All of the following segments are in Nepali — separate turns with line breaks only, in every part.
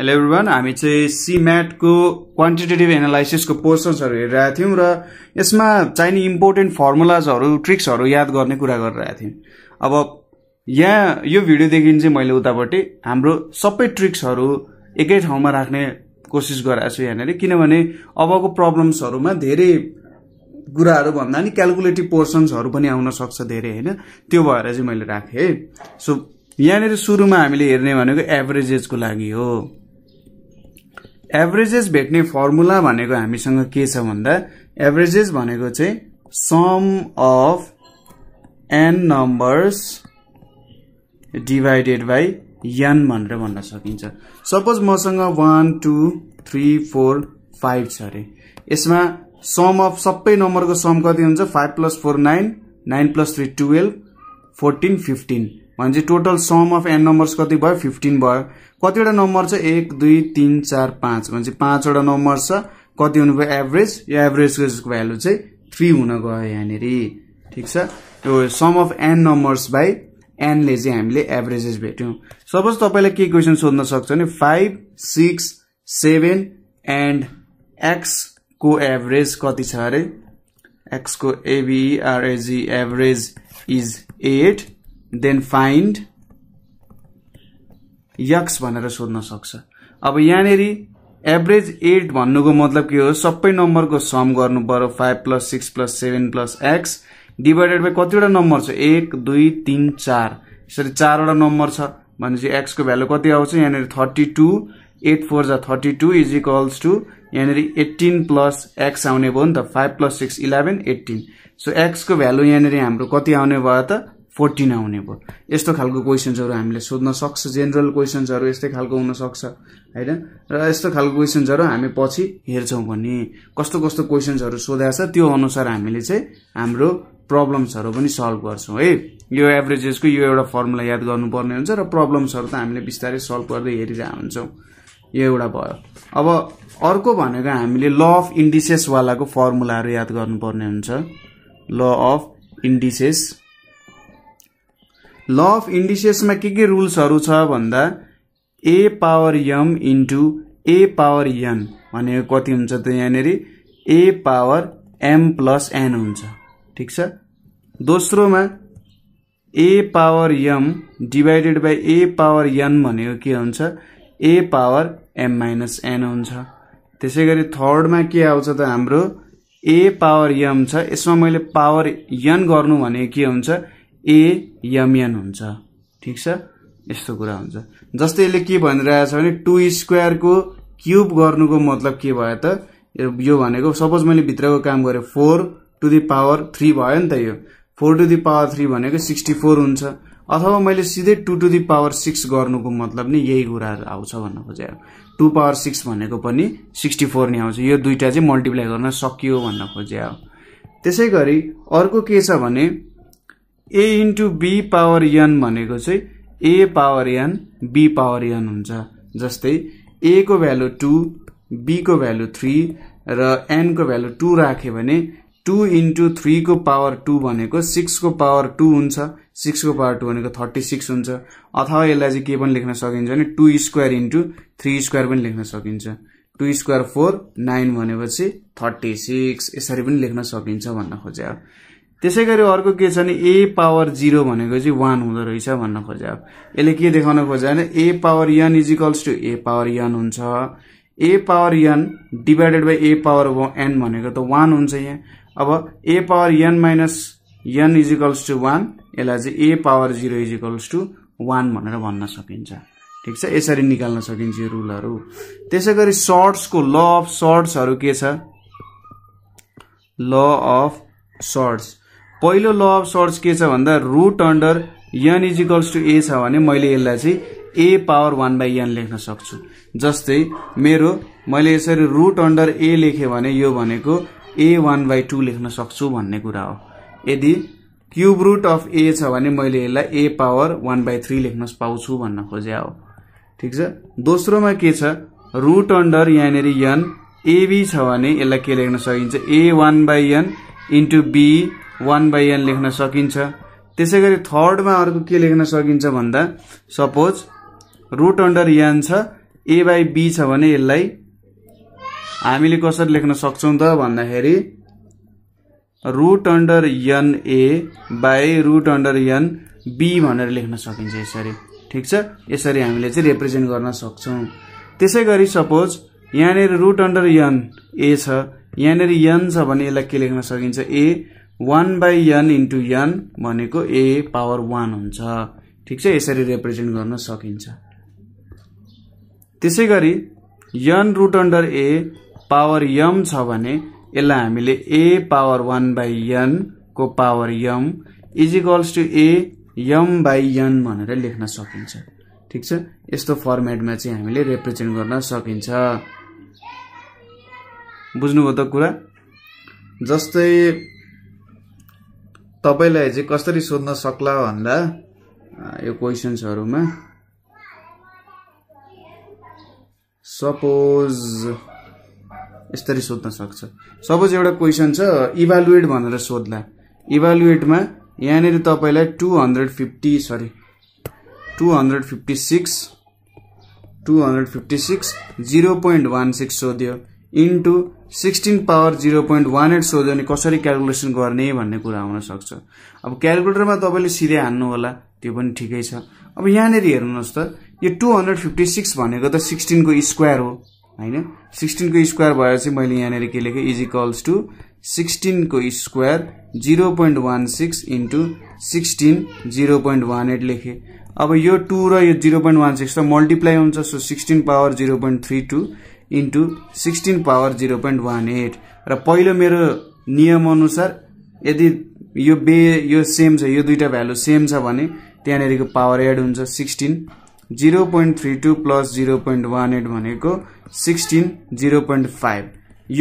हेलो एभ्रिवान हामी चाहिँ सिम्याटको क्वान्टिटेटिभ एनालाइसिसको पोर्सन्सहरू हेरिरहेको थियौँ र यसमा चाहिने इम्पोर्टेन्ट फर्मुलाजहरू ट्रिक्सहरू याद गर्ने कुरा गरिरहेको थियौँ अब यहाँ यो भिडियोदेखि चाहिँ मैले उतापट्टि हाम्रो सबै ट्रिक्सहरू एकै ठाउँमा राख्ने कोसिस गराएको छु यहाँनिर किनभने अबको प्रब्लम्सहरूमा धेरै कुराहरू भन्दा नि क्यालकुलेटिभ पोर्सन्सहरू पनि आउन सक्छ धेरै होइन त्यो भएर चाहिँ मैले राखेँ है सो यहाँनिर सुरुमा हामीले हेर्ने भनेको एभरेजेजको लागि हो एभरेजेस भेट्ने फर्मुला भनेको हामीसँग के छ भन्दा एभरेजेस भनेको चाहिँ sum of N numbers divided by N भनेर भन्न सकिन्छ सपोज मसँग one two three four five छ अरे यसमा सम अफ सबै नम्बरको सम कति हुन्छ five plus four nine nine plus three twelve fourteen fifteen भनेपछि total sum of N numbers कति भयो फिफ्टिन भयो कतिवटा नम्बर छ एक दुई तिन चार पाँच भनेपछि पाँचवटा नम्बर छ कति हुनुभयो एभरेज यो एभरेजको भ्यालु चाहिँ थ्री हुन गयो यहाँनिर ठिक छ यो sum of N numbers by एनले चाहिँ हामीले एभरेजेस भेट्यौँ सपोज तपाईँलाई के क्वेसन सोध्न सक्छ भने फाइभ सिक्स सेभेन एन्ड एक्सको एभरेज कति छ अरे एक्सको एबिआरएजी average is eight then find X भनेर सोध्न सक्छ अब यहाँनिर एभरेज एट भन्नुको मतलब के हो सबै नम्बरको सम गर्नु पर्यो five plus six plus seven plus X divided by कतिवटा नम्बर छ एक दुई तिन चार यसरी चारवटा नम्बर छ भनेपछि एक्सको भ्यालु कति आउँछ यहाँनिर थर्टी टू एट फोर जा thirty two is equals to यहाँनिर एट्टिन प्लस एक्स आउने भयो नि त five plus six eleven eighteen so एक्सको भ्यालु यहाँनिर हाम्रो कति आउने भयो त फोर्टिन आउने भयो यस्तो खालको क्वेसन्सहरू हामीले सोध्न सक्छ जेनरल क्वेसन्सहरू यस्तै खालको हुनसक्छ होइन र यस्तो खालको क्वेसन्सहरू हामी पछि हेर्छौँ भने कस्तो कस्तो क्वेसन्सहरू सोधाएको छ त्यो अनुसार हामीले चाहिँ हाम्रो प्रब्लम्सहरू पनि सल्भ गर्छौँ है यो एभरेजेसको यो एउटा फर्मुला याद गर्नुपर्ने हुन्छ र प्रब्लम्सहरू त हामीले बिस्तारै सल्भ गर्दै हेरिरहेको हुन्छौँ यो एउटा भयो अब अर्को भनेको हामीले ल अफ इन्डिसेसवालाको फर्मुलाहरू याद गर्नुपर्ने हुन्छ law of indices law of इन्डिसेसमा के के रुल्सहरू छ भन्दा A power M into A power N भनेको कति हुन्छ त यहाँनिर A power M plus N हुन्छ ठिक छ दोस्रोमा A power M divided by A power N भनेको के हुन्छ A power M minus N हुन्छ त्यसै गरी थर्डमा के आउँछ त हाम्रो ए पावर यम छ यसमा मैले पावर यन गर्नु भने के हुन्छ ए यमयन हुन्छ ठिक छ यस्तो कुरा हुन्छ जस्तै यसले के भनिरहेछ भने टु स्क्वायरको क्युब गर्नुको मतलब के भयो त यो भनेको सपोज मैले भित्रको काम गरेँ four to the power three भयो नि त यो four to the power three भनेको सिक्सटी फोर हुन्छ अथवा मैले सिधै two to the power six गर्नुको मतलब नै यही कुरा आउँछ भन्न खोजेको टु पावर सिक्स भनेको पनि सिक्सटी फोर नै आउँछ यो दुइटा चाहिँ मल्टिप्लाई गर्न सकियो भन्न खोजे हो त्यसै गरी अर्को के छ भने A into B power N भनेको चाहिँ A power N B power N हुन्छ जस्तै ए को भ्यालु टू बीको भ्यालु थ्री र एनको भ्यालु टू राख्यो भने टू इन्टु थ्रीको पावर टू भनेको सिक्सको पावर टू हुन्छ सिक्सको पावर टू भनेको थर्टी सिक्स हुन्छ अथवा यसलाई चाहिँ के पनि लेख्न सकिन्छ भने two square into three square पनि लेख्न सकिन्छ टू स्क्वायर फोर नाइन भनेपछि थर्टी सिक्स यसरी पनि लेख्न सकिन्छ भन्न खोजे त्यसै गरी अर्को के छ भने ए पावर जिरो भनेको चाहिँ वान हुँदो रहेछ भन्न खोजे अब यसले के देखाउन खोजे भने A power N is to A power N हुन्छ A power N divided by A power N भनेको त वान हुन्छ यहाँ अब A power N minus N is to one यसलाई चाहिँ A power zero is equals to one भनेर भन्न सकिन्छ ठिक छ यसरी निकाल्न सकिन्छ यो रुलहरू त्यसै गरी सर्ट्सको ल अफ सर्ट्सहरू के छ ल अफ सर्ट्स पहिलो ल अफ सर्च के छ भन्दा root under N is equals to A छ भने मैले यसलाई चाहिँ A power one by N लेख्न सक्छु जस्तै मेरो मैले यसरी रुट अन्डर ए लेखेँ भने यो भनेको ए वान बाई टू लेख्न सक्छु भन्ने कुरा हो यदि क्युब रुट अफ ए छ भने मैले यसलाई A power one by three लेख्न पाउँछु भन्न खोजे हो ठिक छ दोस्रोमा के छ रुट अन्डर यहाँनिर यन एबी छ भने यसलाई के लेख्न सकिन्छ A one by N into B one by N लेख्न सकिन्छ त्यसै गरी थर्डमा अर्को के लेख्न सकिन्छ भन्दा सपोज रुट अन्डर यान छ ए बाई बी छ भने यसलाई हामीले कसरी लेख्न सक्छौँ त भन्दाखेरि root under N A by root under N B भनेर लेख्न सकिन्छ यसरी ठिक छ यसरी हामीले चाहिँ रिप्रेजेन्ट गर्न सक्छौँ त्यसै गरी सपोज यहाँनिर रुट अन्डर यन ए छ यहाँनिर यन छ भने यसलाई के लेख्न सकिन्छ A one by N into N भनेको ए पावर वान हुन्छ ठिक छ यसरी रिप्रेजेन्ट गर्न सकिन्छ त्यसै गरी n root under a power m छ भने यसलाई हामीले ए पावर वान बाई यनको power m equals to a m by N भनेर लेख्न सकिन्छ ठिक छ यस्तो फर्मेटमा चाहिँ हामीले रिप्रेजेन्ट गर्न सकिन्छ बुझ्नुभयो त कुरा जस्तै तपाईँलाई चाहिँ कसरी सोध्न सक्ला भन्दा यो क्वेसन्सहरूमा सपोज यसरी सोध्न सक्छ सपोज एउटा क्वेसन छ इभालुएट भनेर सोध्ला इभालुएटमा यहाँनिर तपाईँलाई two hundred fifty sorry two hundred fifty six two hundred fifty six zero point one six सोध्यो into sixteen power zero point one eight सोध्यो भने कसरी क्यालकुलेसन गर्ने भन्ने कुरा आउन सक्छ अब क्यालकुलेटरमा तपाईँले सिधै हान्नु होला त्यो पनि ठिकै छ अब यहाँनिर हेर्नुहोस् त यो टु हन्ड्रेड फिफ्टी सिक्स भनेको त सिक्सटिनको स्क्वायर हो होइन सिक्सटिनको स्क्वायर भएर चाहिँ मैले यहाँनिर के लेखेँ इज इक्वल्स टु सिक्सटिनको square zero point one six into sixteen zero point one eight लेखेँ अब यो टू र यो जिरो पोइन्ट वान सिक्स त मल्टिप्लाई हुन्छ so sixteen power zero point three two into sixteen power zero point one eight र पहिलो मेरो नियमअनुसार यदि यो बे यो सेम छ यो दुईवटा भ्यालु सेम छ भने त्यहाँनिरको पावर एड हुन्छ sixteen zero point three two plus zero point one eight भनेको सिक्सटिन जिरो पोइन्ट फाइभ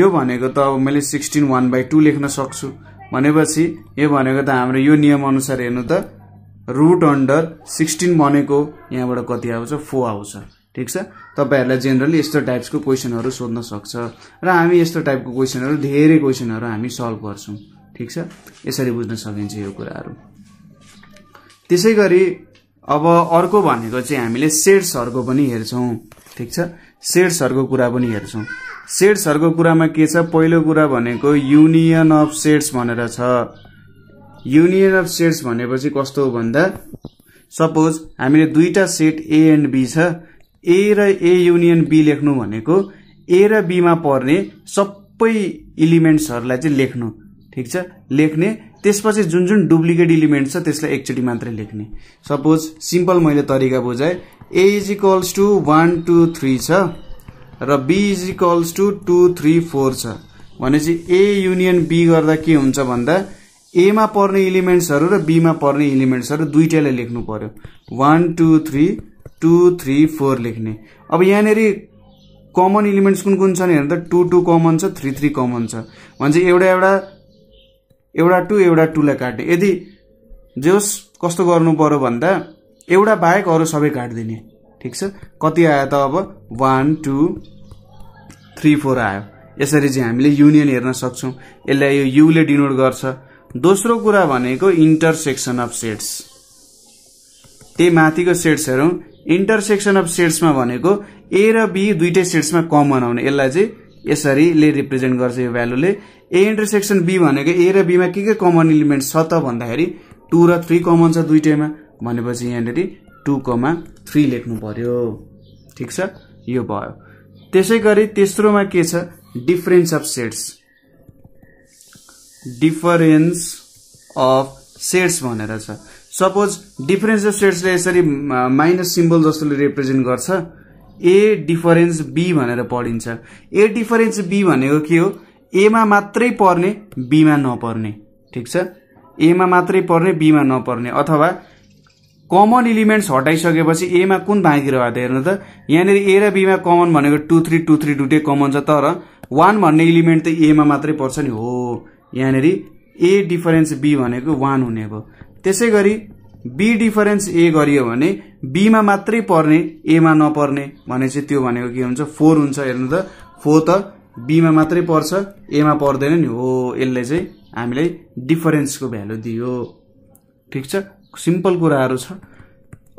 यो भनेको त अब मैले सिक्सटिन वान बाई टू लेख्न सक्छु भनेपछि यो भनेको त हाम्रो यो नियमअनुसार हेर्नु त रुट अन्डर सिक्सटिन भनेको यहाँबाट कति आउँछ फोर आउँछ ठिक छ तपाईँहरूलाई जेनरली यस्तो टाइप्सको क्वेसनहरू सोध्न सक्छ र हामी यस्तो टाइपको क्वेसनहरू धेरै क्वेसनहरू हामी सल्भ गर्छौँ ठिक छ यसरी बुझ्न सकिन्छ यो कुराहरू त्यसै गरी अब अर्को भनेको चाहिँ हामीले सेड्सहरूको पनि हेर्छौँ ठिक छ सेड्सहरूको कुरा पनि हेर्छौँ सेड्सहरूको कुरामा के छ पहिलो कुरा भनेको युनियन अफ सेड्स भनेर छ युनियन अफ सेड्स भनेपछि कस्तो हो भन्दा सपोज हामीले दुईवटा सेट ए एन्ड बी छ ए र ए युनियन बी लेख्नु भनेको ए र बीमा पर्ने सबै इलिमेन्ट्सहरूलाई चाहिँ लेख्नु ठिक छ लेख्ने त्यसपछि जुन जुन डुप्लिकेट इलिमेन्ट छ त्यसलाई एकचोटि मात्रै लेख्ने सपोज सिम्पल मैले तरिका बुझाएँ A is equals to one two three छ र B is equals to two three four छ भनेपछि ए युनियन बी गर्दा के हुन्छ भन्दा एमा पर्ने इलिमेन्ट्सहरू र बीमा पर्ने इलिमेन्ट्सहरू दुइटैलाई लेख्नु पर्यो one two three two three four लेख्ने अब यहाँनिर कमन इलिमेन्ट्स कुन कुन छन् त टू टू कमन छ थ्री थ्री कमन छ भन्छ एउटा एउटा एउटा टू एउटा टूलाई काट्ने यदि जे होस् कस्तो गर्नु पऱ्यो भन्दा एउटा बाहेक अरू सबै काटिदिने ठिक छ कति आयो त अब वान टू थ्री फोर आयो यसरी चाहिँ हामीले युनियन हेर्न सक्छौँ यसलाई यो युले डिनोट गर्छ दोस्रो कुरा भनेको इन्टरसेक्सन अफ सेट्स त्यही माथिको सेट्स इन्टरसेक्सन अफ सेड्समा भनेको ए र बी दुइटै सेड्समा कमन आउने यसलाई चाहिँ यसरीले रिप्रेजेन्ट गर्छ यो भ्यालुले ए इन्टरसेक्सन बी भनेको ए र बीमा के के कमन इलिमेन्ट छ त भन्दाखेरि टू र थ्री कमन छ दुइटैमा भनेपछि यहाँनिर टू कमा थ्री लेख्नु पर्यो ठिक छ यो भयो त्यसै गरी तेस्रोमा के छ difference of sets difference of sets भनेर छ सपोज डिफरेन्स अफ सेट्सले यसरी माइनस सिम्बल जस्तोले रिप्रेजेन्ट गर्छ ए डिफरेन्स बी भनेर पढिन्छ ए डिफरेन्स बी भनेको के हो एमा मात्रै पर्ने बीमा नपर्ने ठिक छ एमा मात्रै पर्ने बीमा नपर्ने अथवा कमन इलिमेन्ट्स हटाइसकेपछि एमा कुन बाँकी रह्यो त हेर्नु त यहाँनिर ए र बीमा कमन भनेको टू थ्री टू थ्री दुइटै कमन छ तर वान भन्ने इलिमेन्ट त एमा मात्रै पर्छ नि हो यहाँनिर ए डिफरेन्स बी भनेको वान हुने भयो त्यसै गरी बी डिफरेन्स ए गरियो भने बीमा मात्रै पर्ने एमा नपर्ने भने चाहिँ त्यो भनेको के हुन्छ फोर हुन्छ हेर्नु त फोर त बीमा मात्रै पर्छ एमा पर्दैन नि हो यसले चाहिँ हामीलाई डिफरेन्सको भ्यालु दियो ठिक छ सिम्पल कुराहरू छ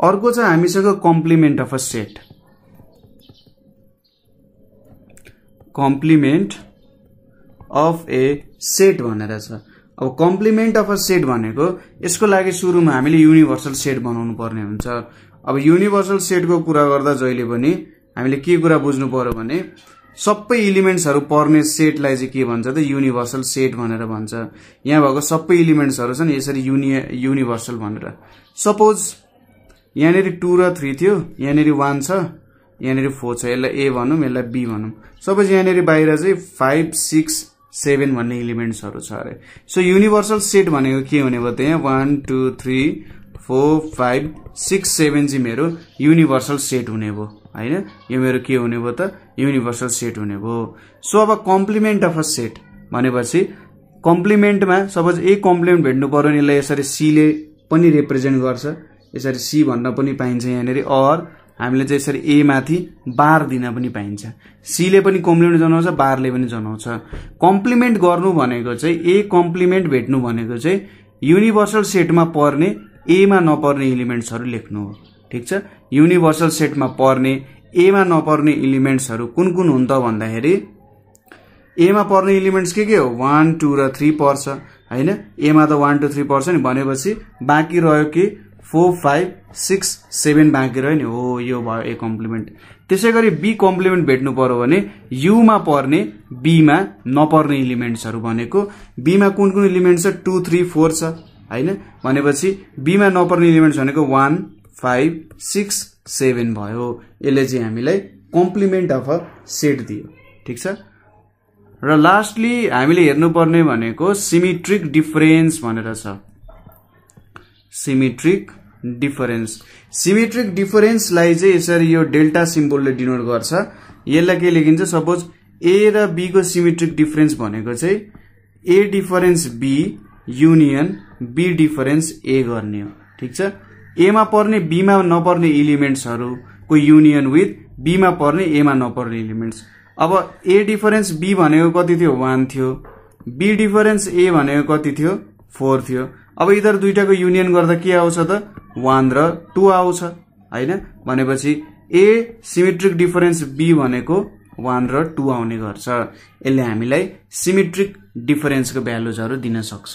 अर्को छ हामीसँग complement of a set complement of a set भनेर छ अब कम्प्लिमेन्ट अफ अ सेट भनेको यसको लागि सुरुमा हामीले युनिभर्सल सेट बनाउनु पर्ने हुन्छ अब युनिभर्सल सेटको कुरा गर्दा जहिले पनि हामीले के कुरा बुझ्नु पर्यो भने सबै इलिमेन्ट्सहरू पर्ने सेटलाई चाहिँ के भन्छ त युनिभर्सल सेट भनेर भन्छ यहाँ भएको सबै इलिमेन्ट्सहरू छन् यसरी युनि युनिभर्सल भनेर सपोज यहाँनिर टू र थ्री थियो यहाँनिर वान छ यहाँनिर फोर छ यसलाई ए भनौँ यसलाई बी भनौँ सपोज यहाँनिर बाहिर चाहिँ फाइभ सिक्स सेभेन भन्ने इलिमेन्ट्सहरू छ अरे सो युनिभर्सल सेट भनेको के हुने भयो त्यहाँ one two three four five six seven चाहिँ मेरो युनिभर्सल सेट हुने भयो होइन यो मेरो के हुने भयो त युनिभर्सल सेट हुने भयो सो अब कम्प्लिमेन्ट अफ अ सेट भनेपछि कम्प्लिमेन्टमा सपोज ए कम्प्लिमेन्ट भेट्नु पऱ्यो भने यसलाई यसरी सीले पनि रिप्रेजेन्ट गर्छ यसरी सी भन्न पनि पाइन्छ यहाँनिर अर हामीले चाहिँ यसरी ए माथि बार दिन पनि पाइन्छ सीले पनि कम्प्लिमेन्ट जनाउँछ बारले पनि जनाउँछ कम्प्लिमेन्ट गर्नु भनेको चाहिँ ए कम्प्लिमेन्ट भेट्नु भनेको चाहिँ युनिभर्सल सेटमा पर्ने एमा नपर्ने इलिमेन्ट्सहरू लेख्नु हो ठिक छ युनिभर्सल सेटमा पर्ने एमा नपर्ने इलिमेन्ट्सहरू कुन कुन हुन् त भन्दाखेरि एमा पर्ने इलिमेन्ट्स के के हो वान टू र थ्री पर्छ होइन एमा त वान टू थ्री पर्छ नि भनेपछि बाँकी रह्यो कि फोर फाइभ सिक्स सेभेन बाँकी रह्यो नि हो यो भयो ए कम्प्लिमेन्ट त्यसै गरी बी कम्प्लिमेन्ट भेट्नु पर्यो भने युमा पर्ने बीमा नपर्ने इलिमेन्ट्सहरू भनेको बीमा कुन कुन इलिमेन्ट छ टू थ्री फोर छ होइन भनेपछि बीमा नपर्ने इलिमेन्ट्स भनेको वान फाइभ सिक्स सेभेन भयो यसले चाहिँ हामीलाई कम्प्लिमेन्ट अफ अ सेट दियो ठिक छ र लास्टली हामीले हेर्नुपर्ने भनेको सिमिट्रिक डिफरेन्स भनेर छ सिमिट्रिक डिफरेन्स सिमेट्रिक डिफरेन्सलाई चाहिँ यसरी यो डेल्टा सिम्बोलले डिनोट गर्छ यसलाई के लेखिन्छ सपोज ए र बीको सिमेट्रिक डिफरेन्स भनेको चाहिँ A difference B union B difference A गर्ने हो ठिक छ एमा पर्ने बीमा नपर्ने इलिमेन्ट्सहरूको युनियन विथ बीमा पर्ने एमा नपर्ने इलिमेन्ट्स अब ए डिफरेन्स बी भनेको कति थियो वान थियो बी डिफरेन्स ए भनेको कति थियो फोर थियो अब इधर दुइटाको युनियन गर्दा के आउँछ त वान र टू आउँछ होइन भनेपछि ए सिमेट्रिक डिफरेन्स बी भनेको वान र टू आउने गर्छ यसले हामीलाई सिमेट्रिक डिफरेन्सको भ्यालुजहरू दिन सक्छ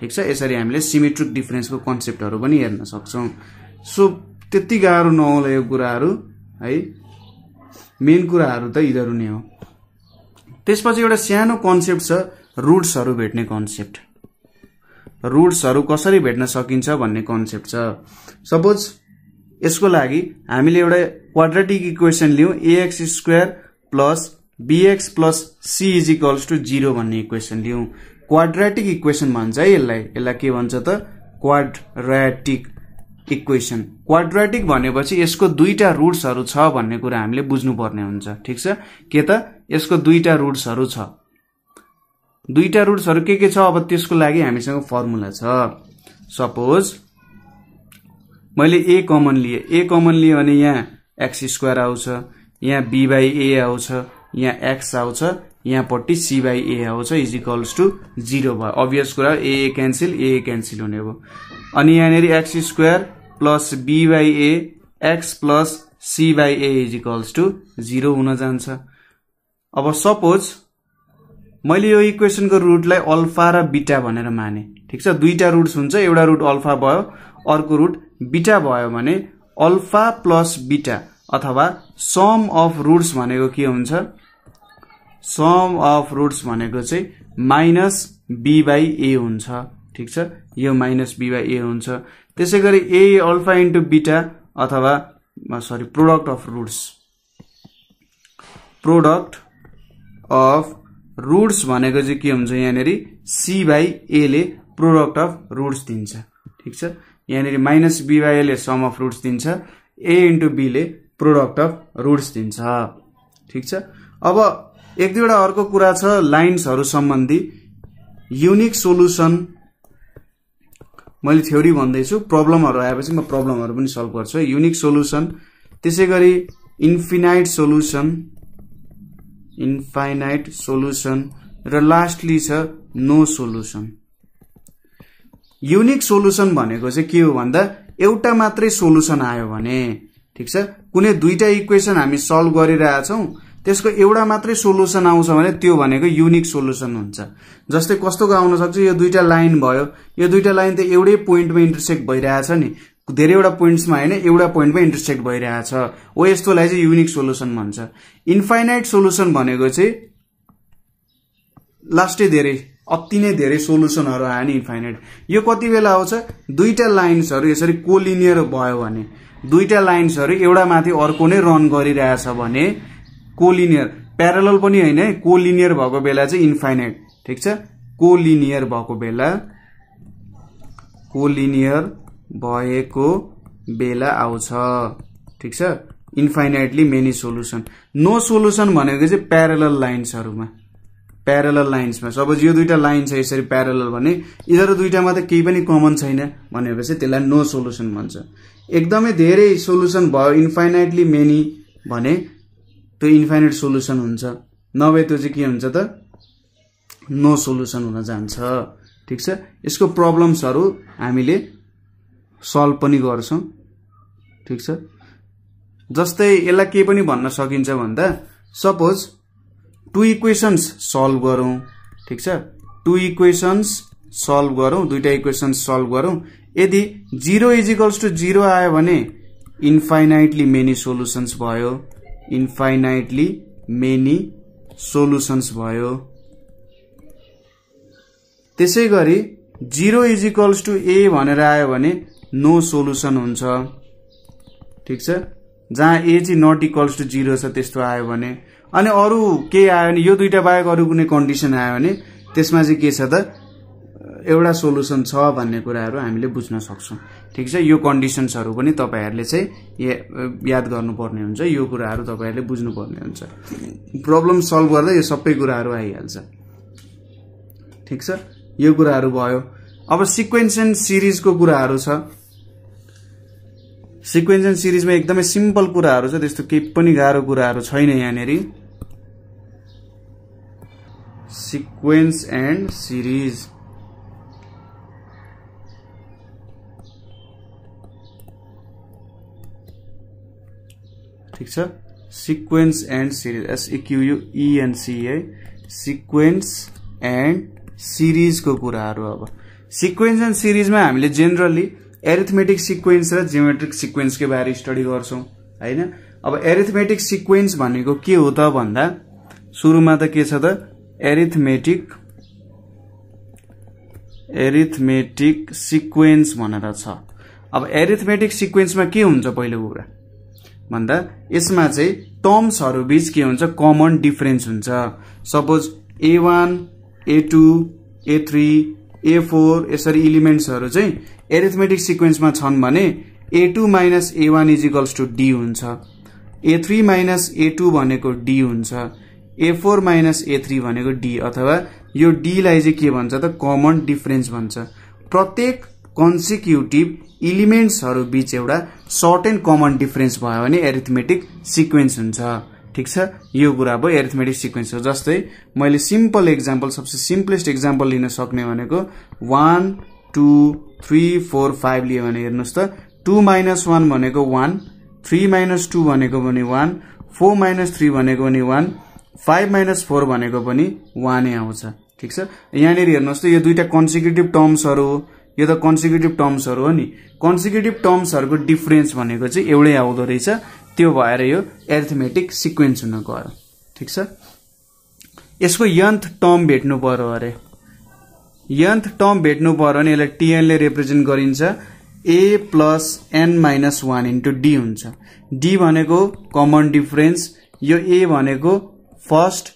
ठिक छ यसरी हामीले सिमेट्रिक डिफरेन्सको कन्सेप्टहरू पनि हेर्न सक्छौँ सो त्यति गाह्रो नहोला यो कुराहरू है मेन कुराहरू त यिनीहरू नै हो त्यसपछि एउटा सानो कन्सेप्ट छ रुट्सहरू भेट्ने कन्सेप्ट रुट्सहरू कसरी भेट्न सकिन्छ भन्ने कन्सेप्ट छ सपोज यसको लागि हामीले एउटा क्वाड्रेटिक इक्वेसन लियौँ a x square plus b x plus c is equals to zero भन्ने इक्वेसन लियौँ क्वाड्रेटिक इक्वेसन भन्छ है यसलाई यसलाई के भन्छ त क्वाड्रेटिक इक्वेसन क्वाड्रेटिक भनेपछि यसको दुईवटा रुट्सहरू छ भन्ने कुरा हामीले बुझ्नुपर्ने हुन्छ ठिक छ के त यसको दुईवटा रुट्सहरू छ दुईवटा रुट्सहरू के के छ अब त्यसको लागि हामीसँग फर्मुला छ सपोज मैले ए कमन लिएँ ए कमन लिएँ भने यहाँ एक्स स्क्वायर आउँछ यहाँ बी बाई ए आउँछ यहाँ एक्स आउँछ यहाँपट्टि सी बाई ए आउँछ इज इक्वल्स जिरो भयो अभियस कुरा a A cancel A A cancel हुने भयो अनि यहाँनिर x square plus b by a x plus c by a is equals to zero हुन जान्छ अब सपोज मैले यो इक्वेसनको रुटलाई अल्फा र बिटा भनेर माने ठिक छ दुईवटा रुट्स हुन्छ एउटा रुट अल्फा भयो अर्को रुट बिटा भयो भने अल्फा प्लस बिटा अथवा सम अफ रुट्स भनेको के हुन्छ सम अफ रुट्स भनेको चाहिँ माइनस बी बाई ए हुन्छ ठिक छ यो माइनस बी बाई ए हुन्छ त्यसै गरी ए अल्फा इन्टु बिटा अथवा sorry product of roots product of roots भनेको चाहिँ के हुन्छ यहाँनिर सी बाई एले प्रोडक्ट अफ रुट्स दिन्छ ठिक छ यहाँनिर माइनस बी बाई एले सम अफ रुट्स दिन्छ ए इन्टु बीले प्रोडक्ट अफ रुट्स दिन्छ ठिक छ अब एक दुईवटा अर्को कुरा छ लाइन्सहरू सम्बन्धी युनिक सोल्युसन मैले थ्योरी भन्दैछु प्रब्लमहरू आएपछि म प्रब्लमहरू पनि सल्भ गर्छु युनिक सोल्युसन त्यसै गरी इन्फिनाइट सोल्युसन इन्फाइनाइट सोल्युसन र लास्टली छ नो सोल्युसन युनिक सोल्युसन भनेको चाहिँ के हो भन्दा एउटा मात्रै सोल्युसन आयो भने ठिक छ कुनै दुईटा इक्वेसन हामी सल्भ गरिरहेछौँ त्यसको एउटा मात्रै सोल्युसन आउँछ भने त्यो भनेको युनिक सोल्युसन हुन्छ जस्तै कस्तोको आउन सक्छ यो दुईवटा लाइन भयो यो दुईवटा लाइन त एउटै पोइन्टमा इन्टरसेक्ट भइरहेछ नि धेरैवटा पोइन्ट्समा होइन एउटा पोइन्टमा इन्टरसेक्ट भइरहेछ हो यस्तोलाई चाहिँ युनिक सोल्युसन भन्छ इन्फाइनाइट सोल्युसन भनेको चाहिँ लास्टै धेरै अति नै धेरै सोल्युसनहरू आयो नि इन्फाइनाइट यो कति बेला आउँछ दुईवटा लाइन्सहरू यसरी कोलिनियर भयो भने दुईवटा लाइन्सहरू एउटा माथि अर्को नै रन गरिरहेछ भने कोलिनियर प्यारल पनि होइन कोलिनियर भएको बेला चाहिँ इन्फाइनाइट ठिक छ कोलिनियर भएको बेला कोलिनियर भएको बेला आउँछ ठिक छ infinitely many solution no solution भनेको चाहिँ प्यारल लाइन्सहरूमा प्यारल लाइन्समा सपोज यो दुइटा लाइन छ यसरी प्यारल भने यिनीहरू दुइटामा त केही पनि कमन छैन भनेपछि त्यसलाई नो सोल्युसन भन्छ एकदमै धेरै सोल्युसन भयो इन्फाइनाइटली मेनी भने त्यो इन्फाइनाइट सोल्युसन हुन्छ नभए त्यो चाहिँ के हुन्छ त नो सोल्युसन हुन जान्छ ठिक छ यसको प्रब्लम्सहरू हामीले सल्भ पनि गर्छौँ ठिक छ जस्तै यसलाई के पनि भन्न सकिन्छ भन्दा सपोज टु इक्वेसन्स सल्भ गरौँ ठिक छ टु इक्वेसन्स सल्भ गरौँ दुईवटा इक्वेसन्स सल्भ गरौँ यदि जिरो इजिकल्स टु जिरो आयो भने इन्फाइनाइटली मेनी सोल्युसन्स भयो इन्फाइनाइटली मेनी सोल्युसन्स भयो त्यसै गरी जिरो इजिकल्स टु ए भनेर आयो भने नो सोलुसन हुन्छ ठिक छ जहाँ ए चाहिँ नट इक्वल्स टु जिरो छ त्यस्तो आयो भने अनि अरू केही आयो भने यो दुइटा बाहेक अरू कुनै कन्डिसन आयो भने त्यसमा चाहिँ के छ त एउटा सोल्युसन छ भन्ने कुराहरू हामीले बुझ्न सक्छौँ ठिक छ यो कन्डिसन्सहरू पनि तपाईँहरूले चाहिँ याद गर्नुपर्ने हुन्छ यो कुराहरू तपाईँहरूले बुझ्नुपर्ने हुन्छ प्रब्लम सल्भ गर्दा यो सबै कुराहरू आइहाल्छ ठिक छ यो कुराहरू भयो अब सिक्वेन्स एन्ड सिरिजको कुराहरू छ सिक्वेन्स एन्ड सिरिजमा एकदमै सिम्पल कुराहरू छ त्यस्तो केही पनि गाह्रो कुराहरू छैन यहाँनिर सिक्वेन्स एन्ड सिरिज ठिक छ सिक्वेन्स एन्ड सिरिज एसइक्युयुइएनसी है सिक्वेन्स एन्ड सिरिजको कुराहरू अब सिक्वेन्स एन्ड सिरिजमा हामीले जेनरली एरिथमेटिक सिक्वेन्स र जियोमेट्रिक सिक्वेन्सकै बारे स्टडी गर्छौँ होइन अब एरिथमेटिक सिक्वेन्स भनेको के हो त भन्दा सुरुमा त के छ त एरिथमेटिक एरिथमेटिक सिक्वेन्स भनेर छ अब एरिथमेटिक सिक्वेन्समा के हुन्छ पहिलो कुरा भन्दा यसमा चाहिँ टर्म्सहरू बिच के हुन्छ कमन डिफरेन्स हुन्छ suppose a one a two a three a four यसरी इलिमेन्ट्सहरू चाहिँ एरिथमेटिक सिक्वेन्समा छन् भने a two minus a one equals to d हुन्छ a three minus a two भनेको डी हुन्छ a four minus a three भनेको डी अथवा यो डीलाई चाहिँ के भन्छ त कमन डिफरेन्स भन्छ प्रत्येक कन्सिक्युटिभ इलिमेन्ट्सहरू बिच एउटा सर्ट एन्ड कमन डिफरेन्स भयो भने एरिथमेटिक सिक्वेन्स हुन्छ ठिक छ यो कुरा भयो एरिथमेटिक सिक्वेन्स हो जस्तै मैले सिम्पल इक्जाम्पल सबसे सिम्पलेस्ट एक्जाम्पल लिन सक्ने भनेको one two three four five लियो भने हेर्नुहोस् त टू माइनस वान भनेको वान थ्री माइनस टू भनेको पनि वान फोर माइनस थ्री भनेको पनि वान फाइभ माइनस फोर भनेको पनि वानै आउँछ ठिक छ यहाँनिर हेर्नुहोस् त यो दुईवटा कन्सिक्युटिभ टर्म्सहरू हो यो त कन्सिक्युटिभ टर्म्सहरू हो नि कन्सिक्युटिभ टर्म्सहरूको डिफरेन्स भनेको चाहिँ एउटै आउँदो रहेछ त्यो भएर यो एरिथमेटिक सिक्वेन्स हुन गयो ठिक छ यसको यन्थ टर्म भेट्नु पर्यो अरे यन्थ टर्म भेट्नु पर्यो भने यसलाई टिएनले रिप्रेजेन्ट गरिन्छ a plus n minus one into d हुन्छ डी भनेको कमन डिफरेन्स यो ए भनेको फर्स्ट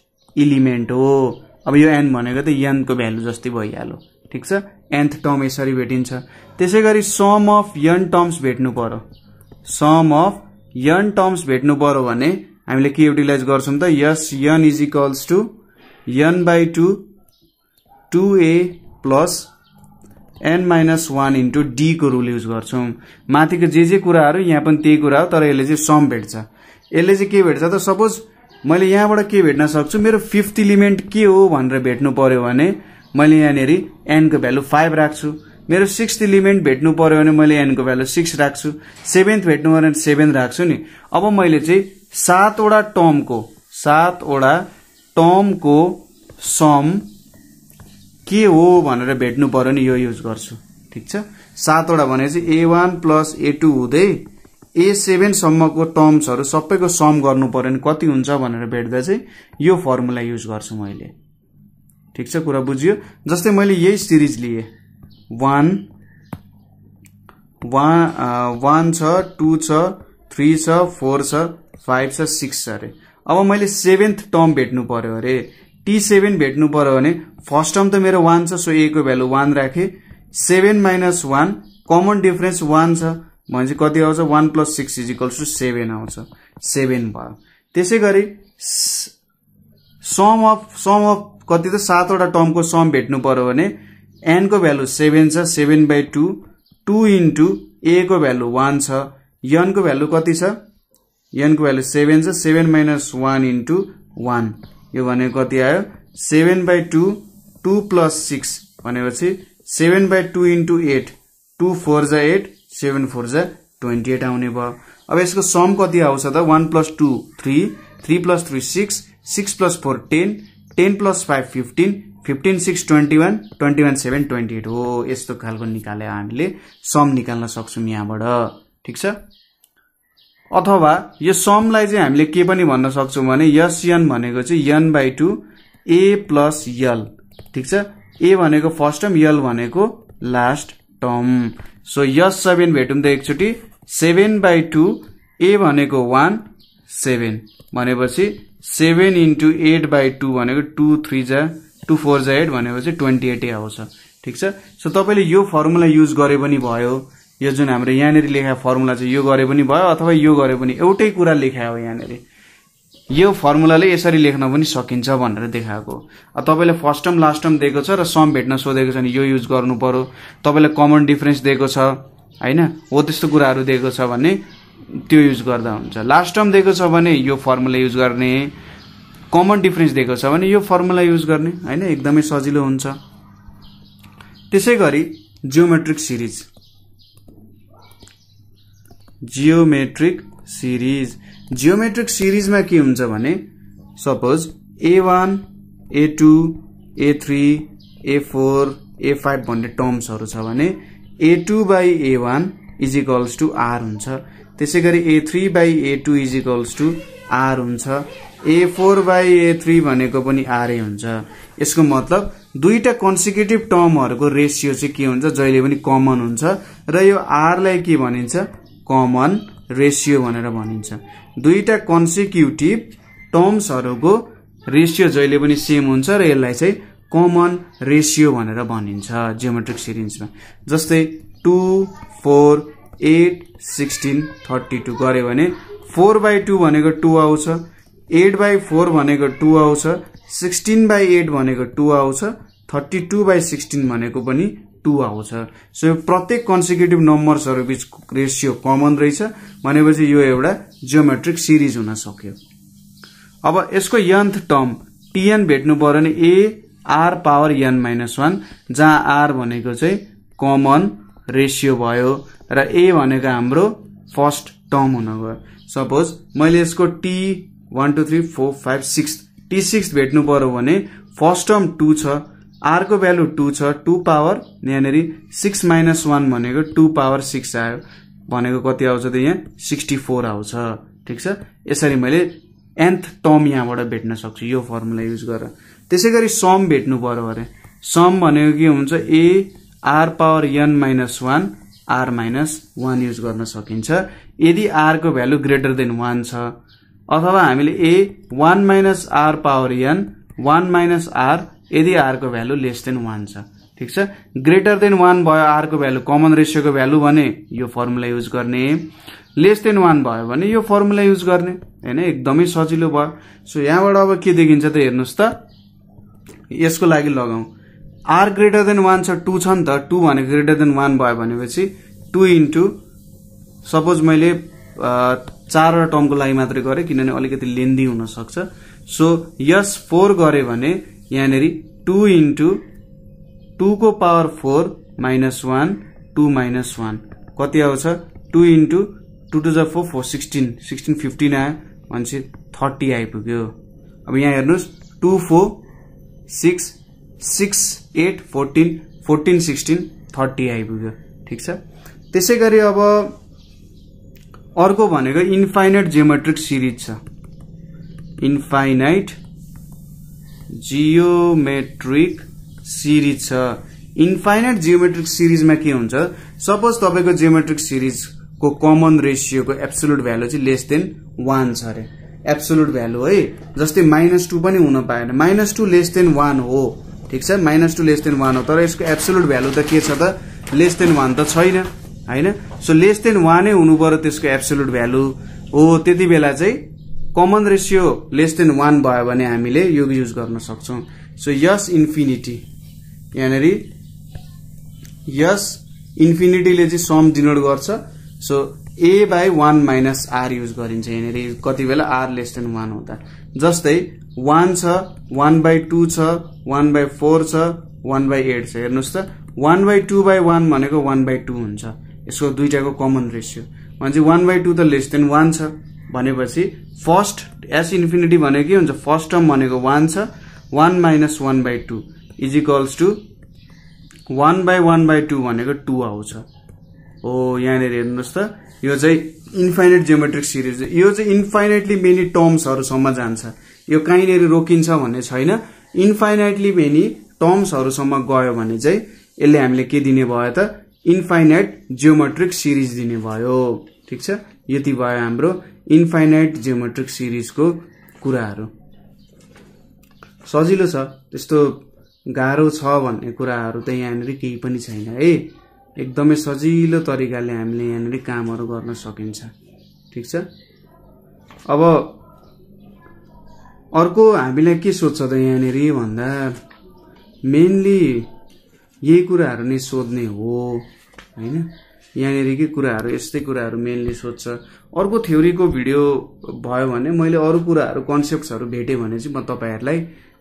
इलिमेन्ट हो अब यो एन भनेको त यनको भ्यालु जस्तै भइहाल्यो ठिक छ एन्थ टर्म यसरी भेटिन्छ त्यसै गरी सम अफ यन टर्म्स भेट्नु पर्यो सम अफ यन टर्म्स भेट्नु पर्यो भने हामीले के युटिलाइज गर्छौँ त S n is equals to n by two two a plus n minus one into डीको रुल युज गर्छौँ माथिको जे जे कुराहरू यहाँ पनि त्यही कुरा हो तर यसले चाहिँ सम भेट्छ यसले चाहिँ के भेट्छ त सपोज मैले यहाँबाट के भेट्न सक्छु मेरो फिफ्थ इलिमेन्ट के हो भनेर भेट्नु पर्यो भने मैले यहाँनिर एनको भ्यालु फाइभ राख्छु मेरो सिक्स्थ इलिमेन्ट भेट्नु पर्यो भने मैले एनको भ्यालु सिक्स राख्छु सेभेन्थ भेट्नु पऱ्यो भने सेभेन राख्छु नि अब मैले चाहिँ सातवटा टर्मको सातवटा टर्मको सम के हो भनेर भेट्नु पर्यो नि यो युज गर्छु ठिक छ सातवटा भनेपछि a one plus a two हुँदै ए सेभेनसम्मको टर्म्सहरू सबैको सम गर्नु पर्यो नि कति हुन्छ भनेर भेट्दा चाहिँ यो फर्मुला युज गर्छु मैले ठिक छ कुरा बुझियो जस्तै मैले यही सिरिज लिएँ वान वान uh, छ टू छ थ्री छ फोर छ फाइभ छ सिक्स छ अरे अब मैले सेभेन्थ टर्म भेट्नु पर्यो अरे टी सेभेन भेट्नु पर्यो भने फर्स्ट टर्म त मेरो वान छ सो ए को भ्यालु वान राखेँ seven minus one common difference one छ भनेपछि कति आउँछ one plus six equals to seven आउँछ सेभेन भयो त्यसै गरी सम अफ सम अफ कति त सातवटा टर्मको सम भेट्नु पर्यो भने एनको भ्यालु सेभेन छ seven by two two into एको भ्यालु वान छ यनको भ्यालु कति छ यनको भ्यालु सेभेन छ seven minus one into one यो भनेको कति आयो seven by two two plus six भनेपछि seven by two into eight two four जा एट सेभेन फोर जा ट्वेन्टी एट आउने भयो अब यसको सम कति आउँछ त one plus two three three plus three six six plus four ten ten plus five fifteen fifteen six twenty one twenty one seven twenty eight हो यस्तो खालको निकाले हामीले सम निकाल्न सक्छौँ यहाँबाट ठिक छ अथवा यो समलाई चाहिँ हामीले के पनि भन्न सक्छौँ भने यस यन भनेको चाहिँ n by two a plus l ठिक छ ए भनेको फर्स्ट टर्म यल भनेको last term so S seven भेटौँ त एकचोटि सेभेन बाई टू ए भनेको वान सेभेन भनेपछि seven into eight by two भनेको टू थ्री जा टू फोर जा एट भनेपछि ट्वेन्टी एटै आउँछ ठिक छ सो तपाईँले यो फर्मुला युज गरे पनि भयो यो जुन हाम्रो यहाँनिर लेखा फर्मुला चाहिँ यो गरे पनि भयो अथवा यो गरे पनि एउटै कुरा लेखायो यहाँनिर यो फर्मुलाले यसरी लेख्न पनि सकिन्छ भनेर देखाएको तपाईँले फर्स्ट टर्म लास्ट टर्म दिएको छ र सम भेट्न सोधेको छ भने यो युज गर्नु पऱ्यो तपाईँलाई कमन डिफ्रेन्स दिएको छ होइन हो त्यस्तो कुराहरू दिएको छ भने त्यो युज गर्दा हुन्छ लास्ट टर्म दिएको छ भने यो फर्मुला युज गर्ने कमन डिफ्रेन्स दिएको छ भने यो फर्मुला युज गर्ने होइन एकदमै सजिलो हुन्छ त्यसै गरी geometric series geometric series geometric सिरिजमा के हुन्छ भने suppose a one a two a three a four a five भन्ने टर्म्सहरू छ भने a two by a one equals to r हुन्छ त्यसै गरी a three by a two equals to r हुन्छ a four by a three भनेको पनि आरै हुन्छ यसको मतलब दुईवटा कन्सिक्युटिभ टर्महरूको रेसियो चाहिँ के हुन्छ जहिले पनि कमन हुन्छ र यो आरलाई के भनिन्छ कमन रेसियो भनेर भनिन्छ दुईवटा कन्सिक्युटिभ टर्म्सहरूको रेसियो जहिले पनि सेम हुन्छ र यसलाई चाहिँ कमन रेसियो भनेर भनिन्छ जियोमेट्रिक सिरिन्समा जस्तै two four eight sixteen thirty two गऱ्यो भने फोर बाई टू भनेको टू आउँछ एट बाई फोर भनेको टू आउँछ सिक्सटिन बाई एट भनेको टू आउँछ थर्टी टू बाई सिक्सटिन भनेको पनि टू आउँछ सो यो प्रत्येक कन्सिक्युटिभ नम्बर्सहरू बिच रेसियो कमन रहेछ भनेपछि यो एउटा जियोमेट्रिक सिरिज हुन सक्यो अब यसको यन्थ टर्म टिएन भेट्नु पऱ्यो भने a r power n minus one जहाँ आर भनेको चाहिँ कमन रेसियो भयो र ए भनेको हाम्रो फर्स्ट टर्म हुन गयो सपोज मैले यसको T one two three four five six T six भेट्नु पऱ्यो भने फर्स्ट टर्म टू छ आरको भ्यालु टू छ टू पावर यहाँनिर सिक्स माइनस वान भनेको टू पावर सिक्स आयो भनेको कति आउँछ त यहाँ सिक्सटी फोर आउँछ ठिक छ यसरी मैले एन्थ टर्म यहाँबाट भेट्न सक्छु यो फर्मुला युज गरेर त्यसै गरी सम भेट्नु पऱ्यो अरे सम भनेको के हुन्छ a r power n minus one r minus one use गर्न सकिन्छ यदि आरको भ्यालु ग्रेटर देन वान छ अथवा हामीले a one minus r power n one minus r यदि आरको भ्यालु लेस देन वान छ ठिक छ ग्रेटर देन वान भयो आरको भ्यालु कमन रेसियोको भ्यालु भने यो फर्मुला युज गर्ने लेस देन वान भयो भने यो फर्मुला युज गर्ने होइन एकदमै सजिलो भयो सो यहाँबाट अब के देखिन्छ त हेर्नुहोस् त यसको लागि लगाउँ आर ग्रेटर देन वान छ टू छ नि त टू भनेको ग्रेटर देन वान भयो भनेपछि टू इन्टु सपोज मैले चारवटा टर्मको लागि मात्रै गरेँ किनभने अलिकति लेन्दी हुनसक्छ सो यस फोर गरेँ भने यहाँनिर टु इन्टु टूको power four minus one two minus one कति आउँछ टु इन्टु टु टू जा four four sixteen sixteen fifteen आयो भनेपछि थर्टी आइपुग्यो अब यहाँ हेर्नुहोस् two four six six eight fourteen fourteen sixteen thirty आइपुग्यो ठिक छ त्यसै गरी अब अर्को भनेको इन्फाइनाइट जियोमेट्रिक सिरिज छ इन्फाइनाइट जियोमेट्रिक सिरिज छ इन्फाइनाइट जियोमेट्रिक सिरिजमा के हुन्छ सपोज तपाईँको जियोमेट्रिक सिरिजको कमन रेसियोको एप्सोलुट भ्यालु चाहिँ लेस देन वान छ अरे एब्सोल्युट भ्यालु है जस्तै माइनस टू पनि हुन पाएन minus two less than one हो ठिक छ minus two less than one हो तर यसको एब्सोलुट भ्यालु त के छ त लेस देन वान त छैन होइन सो लेस देन वानै हुनु पऱ्यो त्यसको एब्सोल्युट भ्यालु हो त्यति बेला चाहिँ common ratio less than one भयो भने हामीले यो युज गर्न सक्छौँ सो यस इन्फिनिटी यहाँनिर यस इन्फिनिटीले चाहिँ सम डिनोट गर्छ so a by one minus r use गरिन्छ यहाँनिर कति बेला आर लेस देन वान हुँदा जस्तै वान छ वान बाई टू छ वान बाई फोर छ वान बाई एट छ हेर्नुहोस् त one by two by one भनेको वान बाई टू हुन्छ यसको दुइटाको कमन रेसियो भनेपछि वान बाई टू त लेस देन वान छ भनेपछि फर्स्ट एस इन्फिनिटी भनेको के हुन्छ फर्स्ट टर्म भनेको वान छ one minus one by two is equals to one by one by two भनेको टू आउँछ हो यहाँनिर हेर्नुहोस् त यो चाहिँ इन्फाइनाइट जियोमेट्रिक सिरिज यो चाहिँ इन्फाइनाइटली मेनी टर्म्सहरूसम्म जान्छ यो कहीँनिर रोकिन्छ भन्ने छैन इन्फाइनाइटली मेनी टर्म्सहरूसम्म गयो भने चाहिँ यसले हामीले के दिने भयो त इन्फाइनाइट जियोमेट्रिक सिरिज दिने भयो ठिक छ यति भयो हाम्रो इन्फाइनाइट जियोमेट्रिक सिरिजको कुराहरू सजिलो छ त्यस्तो गाह्रो छ भन्ने कुराहरू त यहाँनिर केही पनि छैन है एकदमै सजिलो तरिकाले हामीले यहाँनिर कामहरू गर्न सकिन्छ ठिक छ अब अर्को हामीलाई के सोध्छ त यहाँनिर भन्दा मेनली यही कुराहरू नै सोध्ने हो होइन यहाँनिरकै कुराहरू यस्तै कुराहरू मेनली सोध्छ अर्को थ्योरीको भिडियो भयो भने मैले अरू कुराहरू कन्सेप्टहरू भेटेँ भने चाहिँ म तपाईँहरूलाई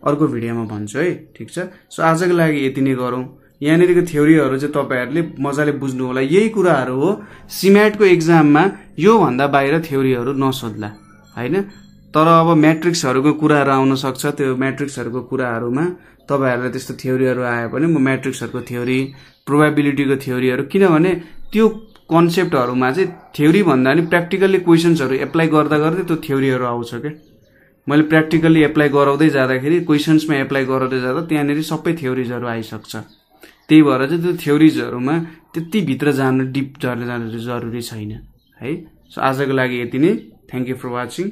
अर्को भिडियोमा भन्छु है ठिक छ सो आजको लागि यति नै गरौँ यहाँनिरको थ्योरीहरू चाहिँ तपाईँहरूले मजाले बुझ्नु होला यही कुराहरू हो सिम्याटको एक्जाममा योभन्दा बाहिर थ्योरीहरू नसोध्ला होइन तर अब म्याट्रिक्सहरूको कुराहरू आउन सक्छ त्यो म्याट्रिक्सहरूको कुराहरूमा तपाईँहरूलाई त्यस्तो थ्योरीहरू आयो भने म म्याट्रिक्सहरूको थ्योरी प्रोभाबिलिटीको थ्योरीहरू किनभने त्यो कन्सेप्टहरूमा चाहिँ थ्योरी भन्दा पनि प्र्याक्टिकल्ली क्वेसन्सहरू एप्लाई गर्दा गर्दै त्यो थ्योरीहरू आउँछ क्या मैले प्र्याक्टिकल्ली एप्लाई गराउँदै जाँदाखेरि क्वेसन्समा एप्लाई गराउँदै जाँदा त्यहाँनिर सबै थ्योरिजहरू आइसक्छ त्यही भएर चाहिँ त्यो थ्योरिजहरूमा त्यति भित्र जानु डिप जानु जानु जरुरी छैन है सो आजको लागि यति नै थ्याङ्क यू फर वाचिङ